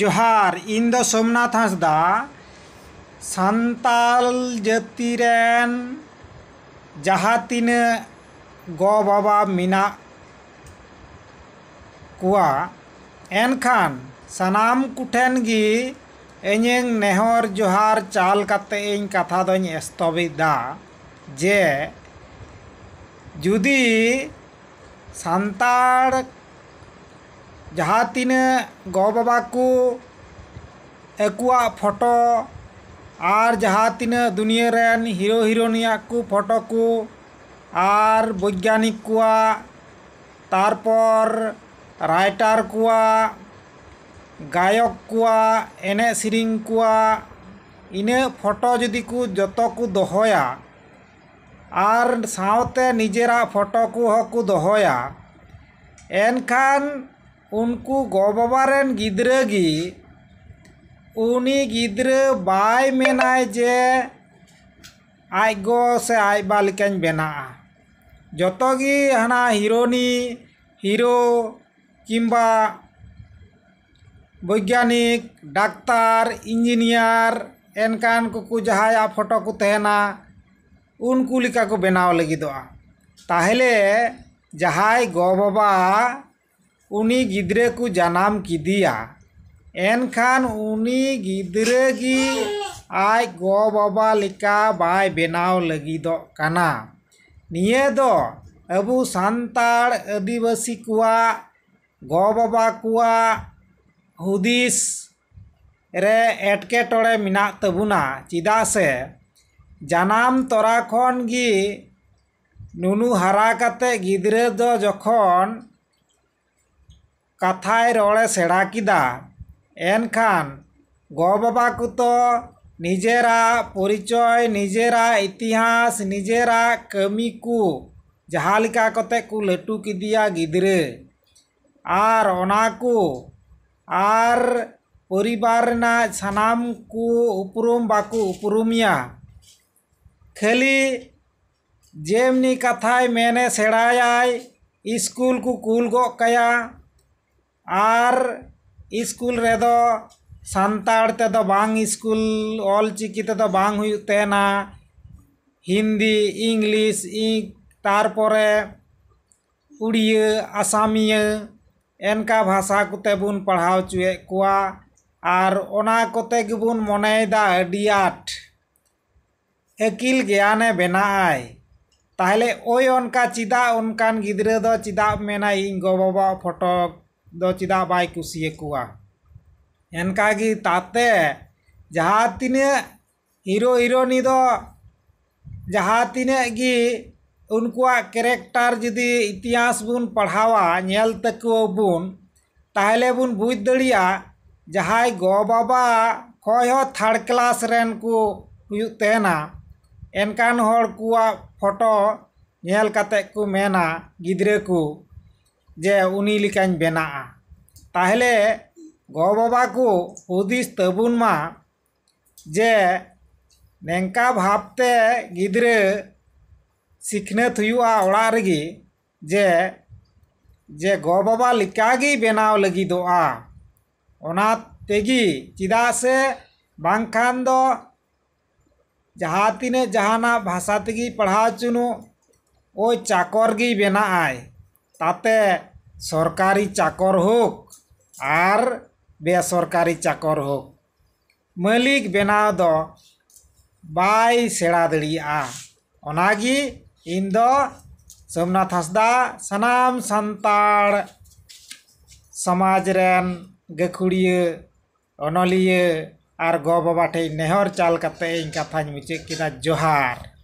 ᱡᱚᱦᱟᱨ ᱤᱧ ᱫᱚ ᱥᱳᱢᱱᱟᱛᱷ ᱦᱟᱸᱥᱫᱟ ᱥᱟᱱᱛᱟᱞ ᱡᱟᱹᱛᱤ ᱨᱮᱱ ᱡᱟᱦᱟᱸ ᱛᱤᱱᱟᱹᱜ ᱜᱚ ᱵᱟᱵᱟ ᱢᱮᱱᱟᱜ ᱠᱚᱣᱟ ᱮᱱᱠᱷᱟᱱ ᱥᱟᱱᱟᱢ ᱠᱚᱴᱷᱮᱱ ᱜᱮ ᱤᱧᱟᱹᱝ ᱱᱮᱦᱚᱨ ᱡᱚᱦᱟᱨ ᱪᱟᱞ ᱠᱟᱛᱮ ᱤᱧ ᱠᱟᱛᱷᱟ ᱫᱚᱧ ᱮᱥᱛᱚᱵᱮᱫᱟ ᱡᱮ ᱡᱩᱫᱤ ᱥᱟᱱᱛᱟᱲ ᱡᱟᱦᱟᱸ ᱛᱤᱱᱟᱹᱜ ᱜᱚᱼᱵᱟᱵᱟ ᱠᱚ ᱟᱠᱚᱣᱟᱜ ᱯᱷᱳᱴᱳ ᱟᱨ ᱡᱟᱦᱟᱸ ᱛᱤᱱᱟᱹᱜ ᱫᱩᱱᱤᱭᱟᱹ ᱨᱮᱱ ᱦᱤᱨᱳ ᱦᱤᱨᱳᱱᱤᱭᱟᱜ ᱠᱚ ᱯᱷᱳᱴᱳ ᱠᱚ ᱟᱨ ᱵᱳᱭᱜᱟᱱᱤᱠ ᱠᱚᱣᱟᱜ ᱛᱟᱨᱯᱚᱨ ᱨᱟᱭᱴᱟᱨ ᱠᱚᱣᱟᱜ ᱜᱟᱭᱚᱠ ᱠᱚᱣᱟᱜ ᱮᱱᱮᱡ ᱥᱮᱨᱮᱧ ᱠᱚᱣᱟᱜ ᱤᱱᱟᱹ ᱯᱷᱳᱴᱳ ᱡᱩᱫᱤ ᱠᱚ ᱡᱚᱛᱚ ᱠᱚ ᱫᱚᱦᱚᱭᱟ ᱟᱨ ᱥᱟᱶᱛᱮ ᱱᱤᱡᱮᱨᱟᱜ ᱯᱷᱳᱴᱳ ᱠᱚᱦᱚᱸ ᱠᱚ ᱫᱚᱦᱚᱭᱟ ᱮᱱᱠᱷᱟᱱ उनकू ग गिद्रगी उनी गिद्रे बाय मेना जे आगो से आई बालिकन बना जो तो हना हिरोनी हिरो किंबा वैज्ञानिक डाक्तर इंजीनियर एनकान को जहाँ आ फोटो को तहना उनकू लिका को बनाव लगे जहाँ गो उनी गिद्रे को जन्म किदिया एनखान उनी गिद्रे की आय गो बाबा लिका बाय बनाव लगी दो कना निये दो अबु संताड़ आदिवासी कुआ गो बाबा कुआ हुदिस रे एटके टोडे मिना तबुना चिदा से जनाम तोरा खोन गी नुनु हरा कते गिद्रे दो जखोन कथाय रड़े सेड़ा एनखान गबाबा को तो निजेरा परिचय निजेरा इतिहास निजेरा कमी को जहालिका कते को लटू किदिया गिद्रे आर ओना को आर परिवार ना सनाम को उपरूम बाकु उपरूमिया खेली जेमनी कथाय मेने सेड़ाय स्कूल को कुल गया ᱟᱨ ᱤᱥᱠᱩᱞ ᱨᱮᱫᱚ ᱥᱟᱱᱛᱟᱲ ᱛᱮᱫᱚ ᱵᱟᱝ ᱤᱥᱠᱩᱞ ᱚᱞᱪᱤᱠᱤ ᱛᱮᱫᱚ ᱵᱟᱝ ᱦᱩᱭᱩᱜ ᱛᱟᱦᱮᱱᱟ ᱦᱤᱱᱫᱤ ᱤᱝᱞᱤᱥ ᱛᱟᱨᱯᱚᱨᱮ उड़िया असामिया एनका भाषा कोते बन पढ़ाव चुए कोआ और ओना कोते गेबन मनयदा अडी आट अकिल ज्ञाने बनाय ताहले ओय ओनका चिदा उनकान गिदरे दो चिदा मेना इन गो बाबा फटो चेदा ᱪᱮᱫᱟᱜ ᱵᱟᱭ ᱠᱩᱥᱤᱭᱟᱠᱚᱣᱟ ᱮᱱᱠᱟᱜᱮ ᱛᱟᱛᱮ ᱡᱟᱦᱟᱸ ᱛᱤᱱᱟᱹᱜ ᱦᱤᱨᱳ ᱦᱤᱨᱳᱱᱤ ᱫᱚ कैरेक्टर जुदी इतिहास बन पढ़ावा तकबन ताहले बन बुझ दड़िया जहाय गो बाबा खय थार्ड क्लास रेन को तेना एनकान को फोटो नेल को मेना गिदरे को जे उनी लिकाइन बेना ताहले गो बाबा को हुदिस तबुन मा जे नेंका भापते गिद्रे सिखनत जे जे गो बाबा लिकागी बेनाव लगी दो आ चिदा से बांखान दो जहाँ तीन जहाँ भाषा तेगी पढ़ा चुनु ओ चाकर गी बेना ताते सरकारी चाकर होक और बेसरकारी चाकर होक मालिक बनाव दो बाय सेड़ा दड़िया अनागी इन दो सोमनाथ हंसदा सनाम संतार समाज रेन गखुड़िया अनलिया और गो बाबा नेहर चाल कते इन कथा मुचाद जोहार